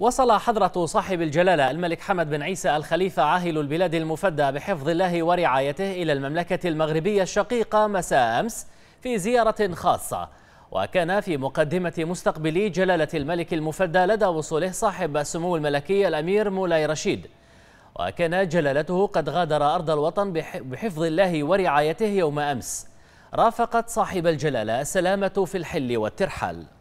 وصل حضرة صاحب الجلالة الملك حمد بن عيسى الخليفة عاهل البلاد المفدى بحفظ الله ورعايته إلى المملكة المغربية الشقيقة مساء أمس في زيارة خاصة وكان في مقدمة مستقبلي جلالة الملك المفدى لدى وصوله صاحب السمو الملكي الأمير مولاي رشيد وكان جلالته قد غادر أرض الوطن بحفظ الله ورعايته يوم أمس رافقت صاحب الجلالة السلامة في الحل والترحال